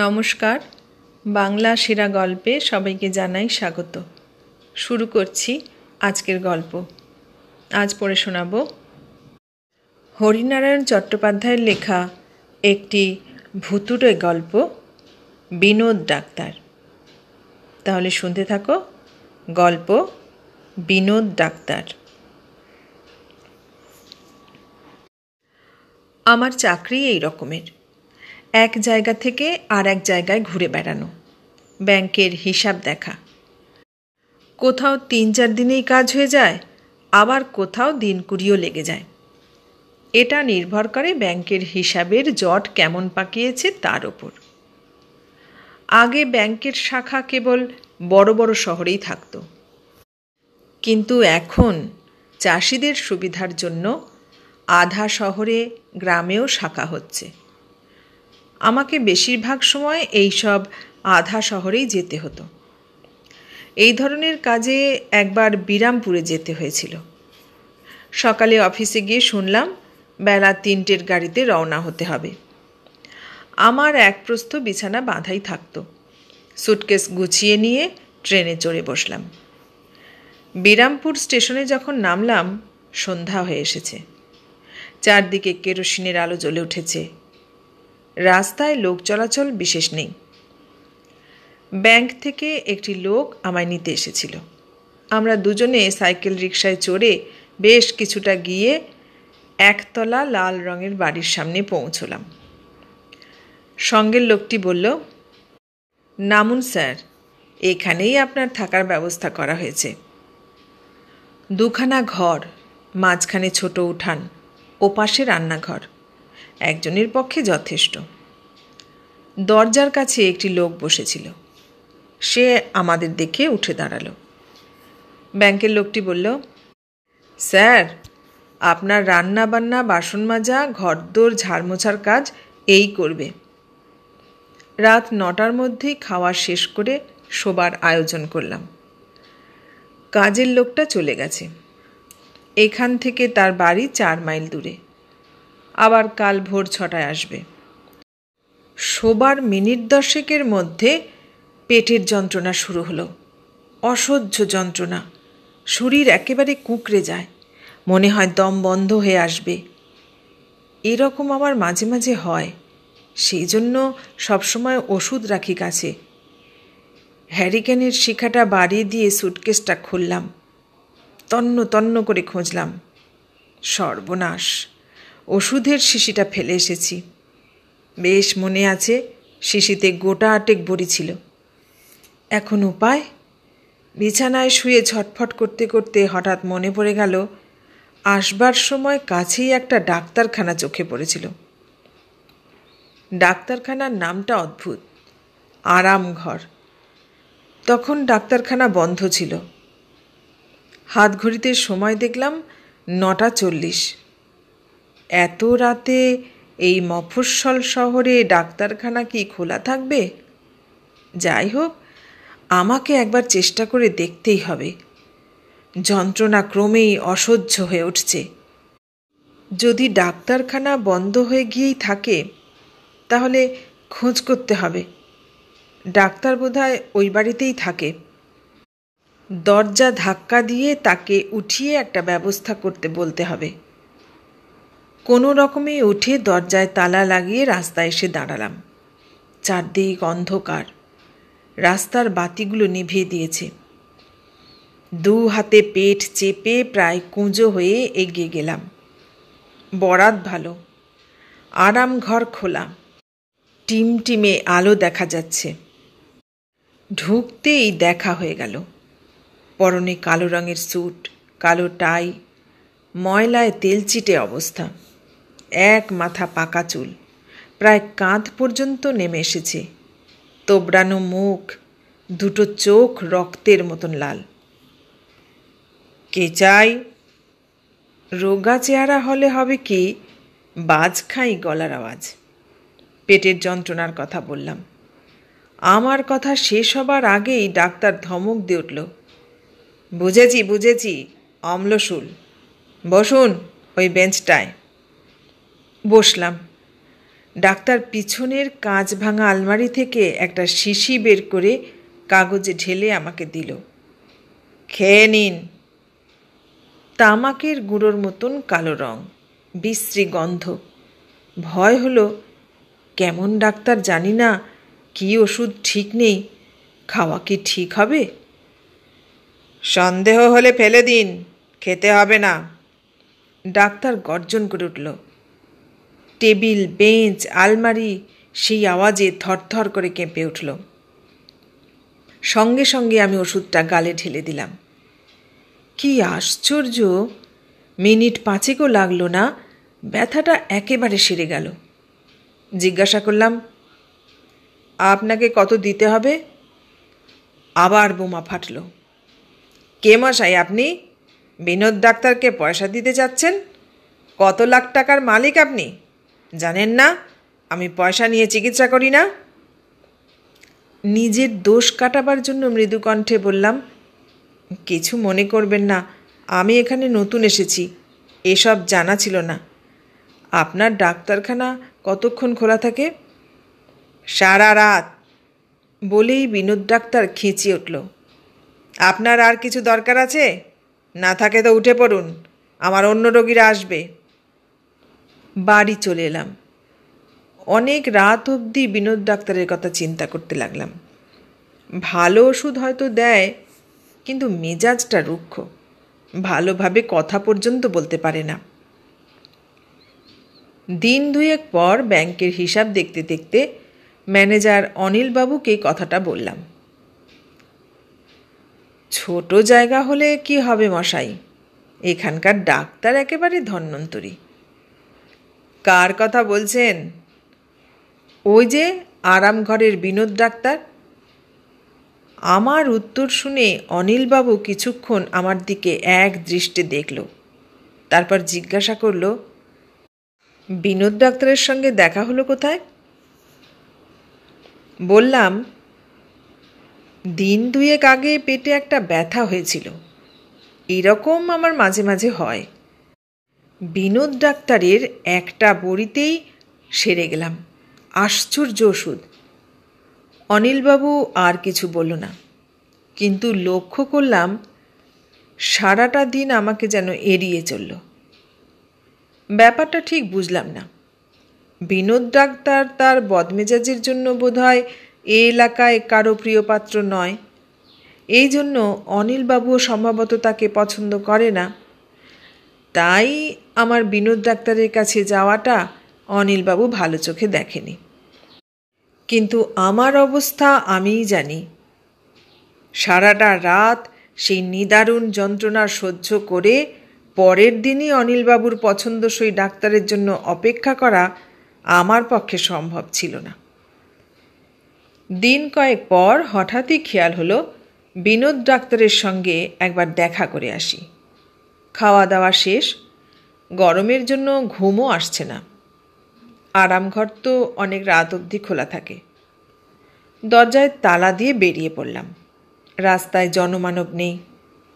নমস্কার বাংলা সেরা গল্পে সবাইকে জানাই স্বাগত শুরু করছি আজকের গল্প আজ পড়ে শোনাব হরিনারায়ণ চট্টোপাধ্যায়ের লেখা একটি ভুতুরে গল্প বিনোদ ডাক্তার তাহলে শুনতে থাকো গল্প বিনোদ ডাক্তার আমার চাকরি এই রকমের এক জায়গা থেকে আর এক জায়গায় ঘুরে বেড়ানো ব্যাংকের হিসাব দেখা কোথাও তিন চার দিনেই কাজ হয়ে যায় আবার কোথাও দিন কুড়িও লেগে যায় এটা নির্ভর করে ব্যাংকের হিসাবের জট কেমন পাকিয়েছে তার ওপর আগে ব্যাংকের শাখা কেবল বড় বড় শহরেই থাকত কিন্তু এখন চাষিদের সুবিধার জন্য আধা শহরে গ্রামেও শাখা হচ্ছে আমাকে বেশিরভাগ সময় এইসব আধা শহরেই যেতে হতো এই ধরনের কাজে একবার বিরামপুরে যেতে হয়েছিল সকালে অফিসে গিয়ে শুনলাম বেলা তিনটের গাড়িতে রওনা হতে হবে আমার এক প্রস্থ বিছানা বাঁধাই থাকত সুটকেস গুছিয়ে নিয়ে ট্রেনে চড়ে বসলাম বিরামপুর স্টেশনে যখন নামলাম সন্ধ্যা হয়ে এসেছে চারদিকে কেরোসিনের আলো জ্বলে উঠেছে রাস্তায় লোক চলাচল বিশেষ নেই ব্যাংক থেকে একটি লোক আমায় নিতে এসেছিল আমরা দুজনে সাইকেল রিক্সায় চড়ে বেশ কিছুটা গিয়ে একতলা লাল রঙের বাড়ির সামনে পৌঁছলাম সঙ্গের লোকটি বলল নামুন স্যার এখানেই আপনার থাকার ব্যবস্থা করা হয়েছে দুখানা ঘর মাঝখানে ছোট উঠান ওপাশে রান্নাঘর একজনের পক্ষে যথেষ্ট দরজার কাছে একটি লোক বসেছিল সে আমাদের দেখে উঠে দাঁড়াল ব্যাংকের লোকটি বলল স্যার আপনার রান্না বান্না বাসন মাজা ঘরদোর ঝাড়মোছার কাজ এই করবে রাত নটার মধ্যেই খাওয়া শেষ করে শোবার আয়োজন করলাম কাজের লোকটা চলে গেছে এখান থেকে তার বাড়ি চার মাইল দূরে আবার কাল ভোর ছটায় আসবে শোবার মিনিট দশেকের মধ্যে পেটের যন্ত্রণা শুরু হলো অসহ্য যন্ত্রণা শরীর একেবারে কুঁকড়ে যায় মনে হয় দম বন্ধ হয়ে আসবে এরকম আমার মাঝে মাঝে হয় সেই জন্য সবসময় ওষুধ রাখি কাছে হ্যারিকেনের শিখাটা বাড়িয়ে দিয়ে সুটকেসটা খুললাম তন্ন তন্ন করে খুঁজলাম সর্বনাশ ওষুধের শিশিটা ফেলে এসেছি বেশ মনে আছে শিশিতে গোটা আটেক বড়ি ছিল এখন উপায় বিছানায় শুয়ে ছটফট করতে করতে হঠাৎ মনে পড়ে গেল আসবার সময় কাছেই একটা ডাক্তারখানা চোখে পড়েছিল ডাক্তারখানার নামটা অদ্ভুত আরামঘর তখন ডাক্তারখানা বন্ধ ছিল হাত ঘড়িতে সময় দেখলাম নটা চল্লিশ এত রাতে এই মফস্বল শহরে ডাক্তারখানা কি খোলা থাকবে যাই হোক আমাকে একবার চেষ্টা করে দেখতেই হবে যন্ত্রণা ক্রমেই অসহ্য হয়ে উঠছে যদি ডাক্তারখানা বন্ধ হয়ে গিয়েই থাকে তাহলে খোঁজ করতে হবে ডাক্তার বোধহয় ওই বাড়িতেই থাকে দরজা ধাক্কা দিয়ে তাকে উঠিয়ে একটা ব্যবস্থা করতে বলতে হবে কোনো রকমে উঠে দরজায় তালা লাগিয়ে রাস্তায় এসে দাঁড়ালাম চারদিক অন্ধকার রাস্তার বাতিগুলো নিভিয়ে দিয়েছে দু হাতে পেট চেপে প্রায় কুঁজো হয়ে এগিয়ে গেলাম বরাত ভালো আরামঘর খোলা টিম টিমে আলো দেখা যাচ্ছে ঢুকতেই দেখা হয়ে গেল পরনে কালো রঙের স্যুট কালো টাই ময়লায় তেলচিটে অবস্থা এক মাথা পাকা চুল প্রায় কাঁধ পর্যন্ত নেমে এসেছে তোবড়ানো মুখ দুটো চোখ রক্তের মতন লাল কে চাই রোগা চেহারা হলে হবে কি বাজ খাই গলার আওয়াজ পেটের যন্ত্রণার কথা বললাম আমার কথা শেষ হবার আগেই ডাক্তার ধমক দিয়ে উঠল বুঝেছি বুঝেছি অম্লশুল বসুন ওই বেঞ্চটায় বসলাম ডাক্তার পিছনের কাঁচ ভাঙা আলমারি থেকে একটা শিশি বের করে কাগজে ঢেলে আমাকে দিল খেয়ে নিন তামাকের গুঁড়োর মতন কালো রং বিশ্রী গন্ধ ভয় হলো কেমন ডাক্তার জানি না কি ওষুধ ঠিক নেই খাওয়া কি ঠিক হবে সন্দেহ হলে ফেলে দিন খেতে হবে না ডাক্তার গর্জন করে উঠল টেবিল বেঞ্চ আলমারি সেই আওয়াজে থরথর করে কেঁপে উঠল সঙ্গে সঙ্গে আমি ওষুধটা গালে ঢেলে দিলাম কি আশ্চর্য মিনিট পাঁচেকও লাগলো না ব্যথাটা একেবারে সেরে গেল জিজ্ঞাসা করলাম আপনাকে কত দিতে হবে আবার বোমা ফাটল কে মশাই আপনি বিনোদ ডাক্তারকে পয়সা দিতে যাচ্ছেন কত লাখ টাকার মালিক আপনি জানেন না আমি পয়সা নিয়ে চিকিৎসা করি না নিজের দোষ কাটাবার জন্য মৃদুকণ্ঠে বললাম কিছু মনে করবেন না আমি এখানে নতুন এসেছি এসব জানা ছিল না আপনার ডাক্তারখানা কতক্ষণ খোলা থাকে সারা রাত বলেই বিনোদ ডাক্তার খিঁচিয়ে উঠল আপনার আর কিছু দরকার আছে না থাকে তো উঠে পড়ুন আমার অন্য রোগীরা আসবে বাড়ি চলে এলাম অনেক রাত অবধি বিনোদ ডাক্তারের কথা চিন্তা করতে লাগলাম ভালো ওষুধ হয়তো দেয় কিন্তু মেজাজটা রুক্ষ ভালোভাবে কথা পর্যন্ত বলতে পারে না দিন দুয়েক পর ব্যাংকের হিসাব দেখতে দেখতে ম্যানেজার অনিলবাবুকে কথাটা বললাম ছোট জায়গা হলে কি হবে মশাই এখানকার ডাক্তার একেবারে ধন্যন্তরী কার কথা বলছেন ওই যে আরামঘরের বিনোদ ডাক্তার আমার উত্তর শুনে অনিলবাবু কিছুক্ষণ আমার দিকে এক দৃষ্টে দেখল তারপর জিজ্ঞাসা করল বিনোদ ডাক্তারের সঙ্গে দেখা হলো কোথায় বললাম দিন দুয়েক আগে পেটে একটা ব্যথা হয়েছিল এরকম আমার মাঝে মাঝে হয় বিনোদ ডাক্তারের একটা বড়িতেই সেরে গেলাম আশ্চর্য ওষুধ অনিলবাবু আর কিছু বলল না কিন্তু লক্ষ্য করলাম সারাটা দিন আমাকে যেন এড়িয়ে চলল ব্যাপারটা ঠিক বুঝলাম না বিনোদ ডাক্তার তার বদমেজাজের জন্য বোধহয় এ এলাকায় কারো প্রিয় পাত্র নয় এই জন্য অনিলবাবুও সম্ভবত তাকে পছন্দ করে না তাই আমার বিনোদ ডাক্তারের কাছে যাওয়াটা অনিলবাবু ভালো চোখে দেখেনি কিন্তু আমার অবস্থা আমিই জানি সারাটা রাত সেই নিদারুণ যন্ত্রণা সহ্য করে পরের দিনই অনিলবাবুর পছন্দসই ডাক্তারের জন্য অপেক্ষা করা আমার পক্ষে সম্ভব ছিল না দিন কয়েক পর হঠাৎই খেয়াল হলো বিনোদ ডাক্তারের সঙ্গে একবার দেখা করে আসি খাওয়া দাওয়া শেষ গরমের জন্য ঘুমও আসছে না আরামঘর তো অনেক রাত অবধি খোলা থাকে দরজায় তালা দিয়ে বেরিয়ে পড়লাম রাস্তায় জনমানব নেই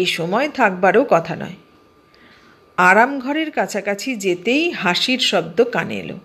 এ সময় থাকবারও কথা নয় আরামঘরের কাছাকাছি যেতেই হাসির শব্দ কানে এলো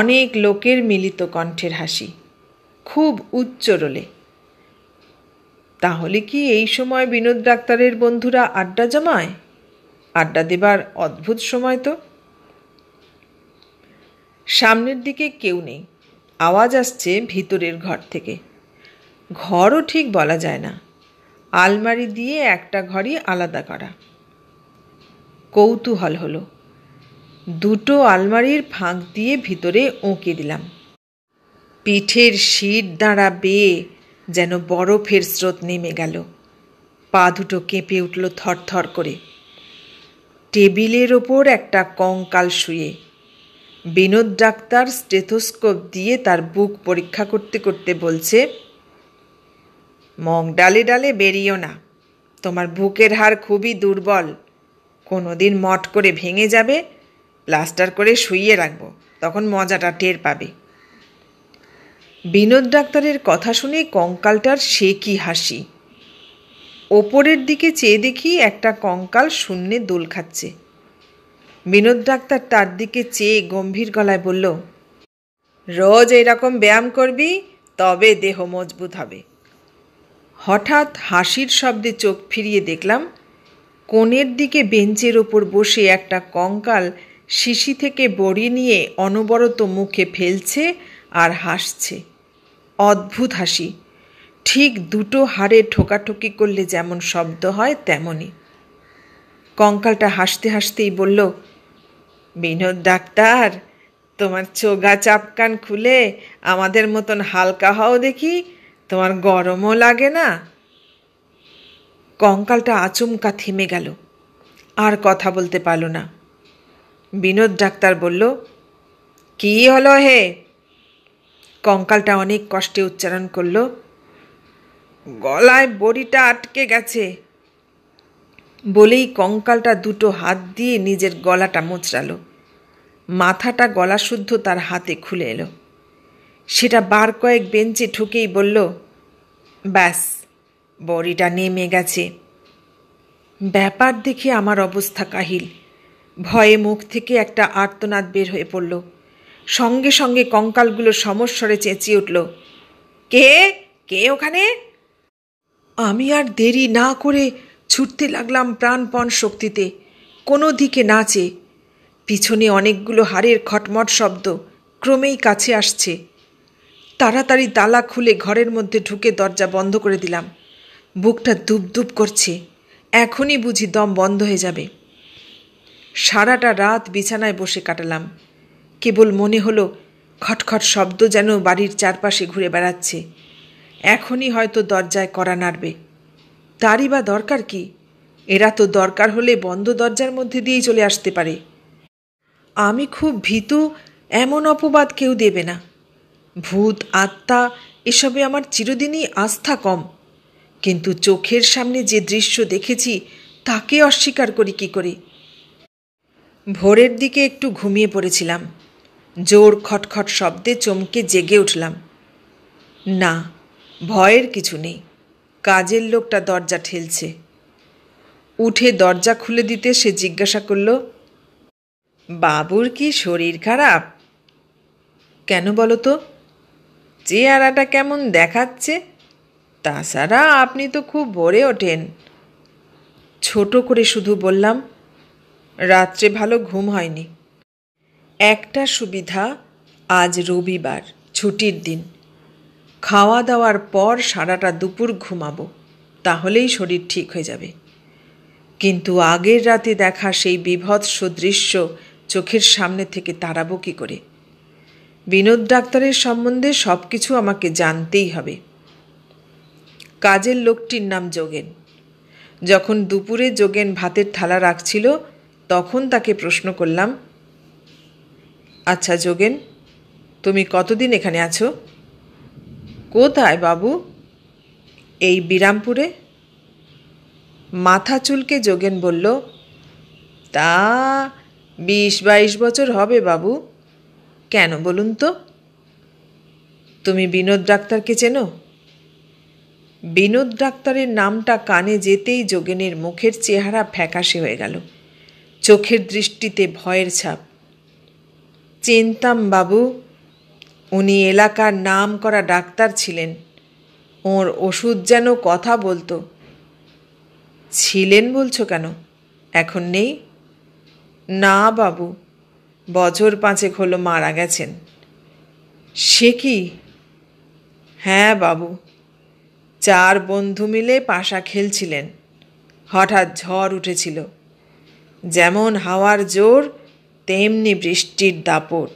অনেক লোকের মিলিত কণ্ঠের হাসি খুব উচ্চরলে তাহলে কি এই সময় বিনোদ ডাক্তারের বন্ধুরা আড্ডা জমায় আড্ডা দেবার অদ্ভুত সময় তো সামনের দিকে কেউ নেই আওয়াজ আসছে ভিতরের ঘর থেকে ঘরও ঠিক বলা যায় না আলমারি দিয়ে একটা ঘরই আলাদা করা কৌতূহল হলো দুটো আলমারির ফাঁক দিয়ে ভিতরে ওঁকে দিলাম পিঠের শীত দাঁড়া বেয়ে যেন বরফের স্রোত নেমে গেল পা দুটো কেঁপে উঠল থরথর করে টেবিলের ওপর একটা কঙ্কাল শুয়ে বিনোদ ডাক্তার স্টেথোস্কোপ দিয়ে তার বুক পরীক্ষা করতে করতে বলছে মগ ডালে ডালে বেরিও না তোমার বুকের হার খুবই দুর্বল কোনো দিন মট করে ভেঙে যাবে প্লাস্টার করে শুইয়ে রাখবো তখন মজাটা টের পাবে বিনোদ ডাক্তারের কথা শুনে কঙ্কালটার সে কি হাসি ওপরের দিকে চেয়ে দেখি একটা কঙ্কাল শূন্যে দোল খাচ্ছে বিনোদ ডাক্তার তার দিকে চেয়ে গম্ভীর গলায় বলল রোজ এরকম ব্যায়াম করবি তবে দেহ মজবুত হবে হঠাৎ হাসির শব্দে চোখ ফিরিয়ে দেখলাম কোণের দিকে বেঞ্চের ওপর বসে একটা কঙ্কাল শিশি থেকে বড়ি নিয়ে অনবরত মুখে ফেলছে আর হাসছে অদ্ভুত হাসি ঠিক দুটো হাড়ে ঠোকাঠুকি করলে যেমন শব্দ হয় তেমনই কঙ্কালটা হাসতে হাসতেই বলল বিনোদ ডাক্তার তোমার চোগা চাপকান খুলে আমাদের মতন হালকা হও দেখি তোমার গরমও লাগে না কঙ্কালটা আচমকা থেমে গেল আর কথা বলতে পারল না বিনোদ ডাক্তার বলল কি হলো হে কঙ্কালটা অনেক কষ্টে উচ্চারণ করলো গলায় বড়িটা আটকে গেছে বলেই কঙ্কালটা দুটো হাত দিয়ে নিজের গলাটা মোচড়ালো মাথাটা গলা শুদ্ধ তার হাতে খুলে এলো সেটা বার কয়েক বেঞ্চে ঠুকেই বলল ব্যাস বড়িটা নেমে গেছে ব্যাপার দেখে আমার অবস্থা কাহিল ভয়ে মুখ থেকে একটা আর্তনাদ বের হয়ে পড়ল সঙ্গে সঙ্গে কঙ্কালগুলো সমস্বরে চেঁচিয়ে উঠল কে কে ওখানে আমি আর দেরি না করে ছুটতে লাগলাম প্রাণপণ শক্তিতে কোনো দিকে না চেয়ে পিছনে অনেকগুলো হাড়ের খটমট শব্দ ক্রমেই কাছে আসছে তাড়াতাড়ি তালা খুলে ঘরের মধ্যে ঢুকে দরজা বন্ধ করে দিলাম বুকটা দুপ করছে এখনই বুঝি দম বন্ধ হয়ে যাবে সারাটা রাত বিছানায় বসে কাটালাম কেবল মনে হলো খটখট শব্দ যেন বাড়ির চারপাশে ঘুরে বেড়াচ্ছে এখনই হয়তো দরজায় করা নাড়বে তারই বা দরকার কি এরা তো দরকার হলে বন্ধ দরজার মধ্যে দিয়েই চলে আসতে পারে আমি খুব ভীত এমন অপবাদ কেউ দেবে না ভূত আত্মা এসবে আমার চিরদিনই আস্থা কম কিন্তু চোখের সামনে যে দৃশ্য দেখেছি তাকে অস্বীকার করি কি করে ভোরের দিকে একটু ঘুমিয়ে পড়েছিলাম জোর খটখট শব্দে চমকে জেগে উঠলাম না ভয়ের কিছু নেই কাজের লোকটা দরজা ঠেলছে উঠে দরজা খুলে দিতে সে জিজ্ঞাসা করল বাবুর কি শরীর খারাপ কেন বলো তো চেহারাটা কেমন দেখাচ্ছে তাছাড়া আপনি তো খুব ভরে ওঠেন ছোট করে শুধু বললাম রাত্রে ভালো ঘুম হয়নি একটা সুবিধা আজ রবিবার ছুটির দিন খাওয়া দাওয়ার পর সারাটা দুপুর ঘুমাবো তাহলেই শরীর ঠিক হয়ে যাবে কিন্তু আগের রাতে দেখা সেই বিভৎস দৃশ্য চোখের সামনে থেকে তাড়াবো কী করে বিনোদ ডাক্তারের সম্বন্ধে সব কিছু আমাকে জানতেই হবে কাজের লোকটির নাম যোগেন যখন দুপুরে যোগেন ভাতের থালা রাখছিল তখন তাকে প্রশ্ন করলাম আচ্ছা যোগেন তুমি কতদিন এখানে আছো কোথায় বাবু এই বিরামপুরে মাথা চুলকে যোগেন বলল তা বিশ বাইশ বছর হবে বাবু কেন বলুন তো তুমি বিনোদ ডাক্তারকে চেনো বিনোদ ডাক্তারের নামটা কানে যেতেই যোগেনের মুখের চেহারা ফ্যাকাশে হয়ে গেল চোখের দৃষ্টিতে ভয়ের ছাপ চিনতাম বাবু উনি এলাকার নাম করা ডাক্তার ছিলেন ওর ওষুধ যেন কথা বলতো ছিলেন বলছো কেন এখন নেই না বাবু বছর পাঁচেক হলো মারা গেছেন সে কি হ্যাঁ বাবু চার বন্ধু মিলে পাশা খেলছিলেন হঠাৎ ঝড় উঠেছিল যেমন হাওয়ার জোর তেমনি বৃষ্টির দাপট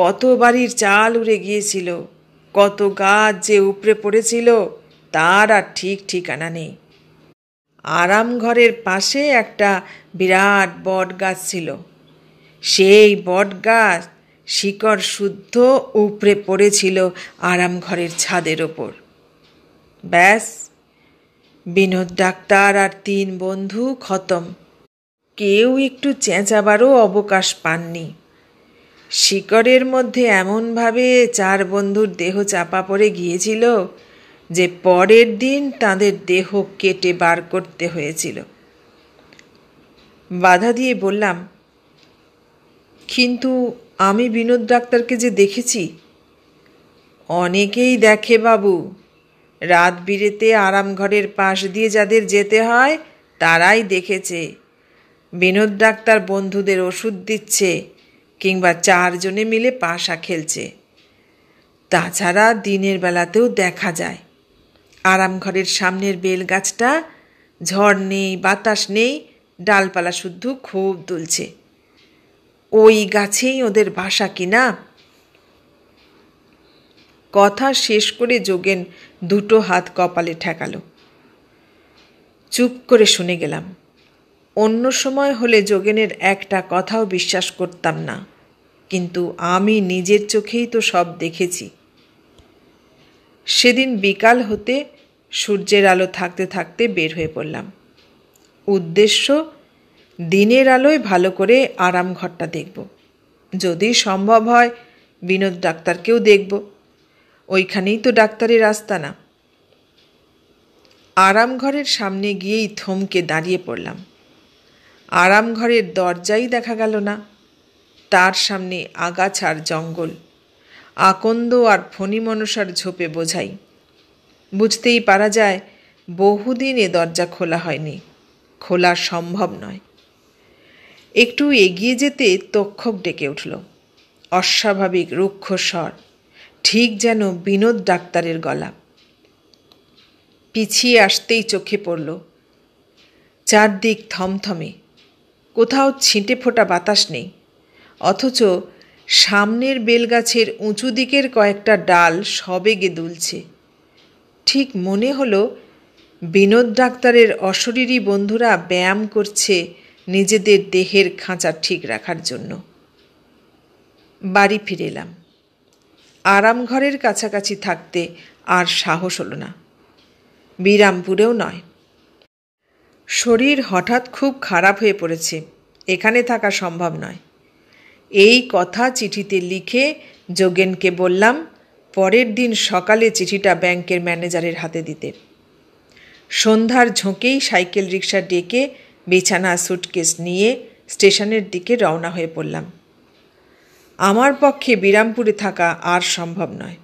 কত বাড়ির চাল উড়ে গিয়েছিল কত গাছ যে উপরে পড়েছিল তার আর ঠিক ঠিকানা নেই আরামঘরের পাশে একটা বিরাট বট গাছ ছিল সেই বট গাছ শিকড় শুদ্ধ উপরে পড়েছিল আরামঘরের ছাদের ওপর ব্যাস বিনোদ ডাক্তার আর তিন বন্ধু খতম কেউ একটু চেঁচাবারও অবকাশ পাননি শিকড়ের মধ্যে এমনভাবে চার বন্ধুর দেহ চাপা পড়ে গিয়েছিল যে পরের দিন তাদের দেহ কেটে বার করতে হয়েছিল বাধা দিয়ে বললাম কিন্তু আমি বিনোদ ডাক্তারকে যে দেখেছি অনেকেই দেখে বাবু রাত বিরেতে আরামঘরের পাশ দিয়ে যাদের যেতে হয় তারাই দেখেছে বিনোদ ডাক্তার বন্ধুদের ওষুধ দিচ্ছে কিংবা চারজনে মিলে পাশা খেলছে তাছাড়া দিনের বেলাতেও দেখা যায় আরামঘরের সামনের বেল গাছটা ঝড় নেই বাতাস নেই ডালপালা শুদ্ধ খুব দুলছে ওই গাছেই ওদের বাসা কিনা কথা শেষ করে যোগেন দুটো হাত কপালে ঠেকালো চুপ করে শুনে গেলাম অন্য সময় হলে যোগেনের একটা কথাও বিশ্বাস করতাম না কিন্তু আমি নিজের চোখেই তো সব দেখেছি সেদিন বিকাল হতে সূর্যের আলো থাকতে থাকতে বের হয়ে পড়লাম উদ্দেশ্য দিনের আলোয় ভালো করে আরাম ঘরটা দেখব যদি সম্ভব হয় বিনোদ ডাক্তারকেও দেখব ওইখানেই তো ডাক্তারের রাস্তা না আরামঘরের সামনে গিয়েই থমকে দাঁড়িয়ে পড়লাম আরামঘরের দরজাই দেখা গেল না তার সামনে আগাছার জঙ্গল আকন্দ আর মনসার ঝোপে বোঝাই বুঝতেই পারা যায় বহুদিন এ দরজা খোলা হয়নি খোলা সম্ভব নয় একটু এগিয়ে যেতে তক্ষক ডেকে উঠল অস্বাভাবিক রুক্ষ স্বর ঠিক যেন বিনোদ ডাক্তারের গলা পিছিয়ে আসতেই চোখে পড়ল চারদিক থমথমে কোথাও ছিঁটে ফোটা বাতাস নেই অথচ সামনের বেলগাছের উঁচু দিকের কয়েকটা ডাল সবেগে দুলছে ঠিক মনে হলো বিনোদ ডাক্তারের অশরীরী বন্ধুরা ব্যায়াম করছে নিজেদের দেহের খাঁচা ঠিক রাখার জন্য বাড়ি ফিরে এলাম আরামঘরের কাছাকাছি থাকতে আর সাহস হলো না বিরামপুরেও নয় শরীর হঠাৎ খুব খারাপ হয়ে পড়েছে এখানে থাকা সম্ভব নয় এই কথা চিঠিতে লিখে যোগেনকে বললাম পরের দিন সকালে চিঠিটা ব্যাংকের ম্যানেজারের হাতে দিতে সন্ধ্যার ঝোঁকেই সাইকেল রিক্সা ডেকে বিছানা সুটকেস নিয়ে স্টেশনের দিকে রওনা হয়ে পড়লাম আমার পক্ষে বিরামপুরে থাকা আর সম্ভব নয়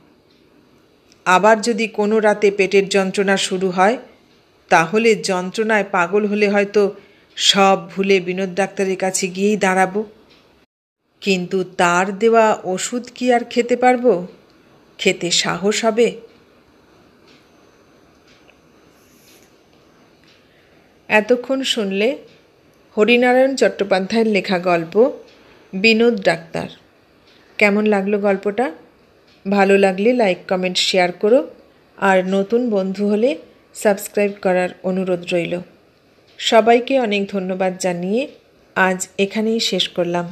আবার যদি কোনো রাতে পেটের যন্ত্রণা শুরু হয় তাহলে যন্ত্রণায় পাগল হলে হয়তো সব ভুলে বিনোদ ডাক্তারের কাছে গিয়েই দাঁড়াবো কিন্তু তার দেওয়া ওষুধ কি আর খেতে পারবো খেতে সাহস হবে এতক্ষণ শুনলে হরিনারায়ণ চট্টোপাধ্যায়ের লেখা গল্প বিনোদ ডাক্তার কেমন লাগলো গল্পটা ভালো লাগলে লাইক কমেন্ট শেয়ার করো আর নতুন বন্ধু হলে সাবস্ক্রাইব করার অনুরোধ রইল সবাইকে অনেক ধন্যবাদ জানিয়ে আজ এখানেই শেষ করলাম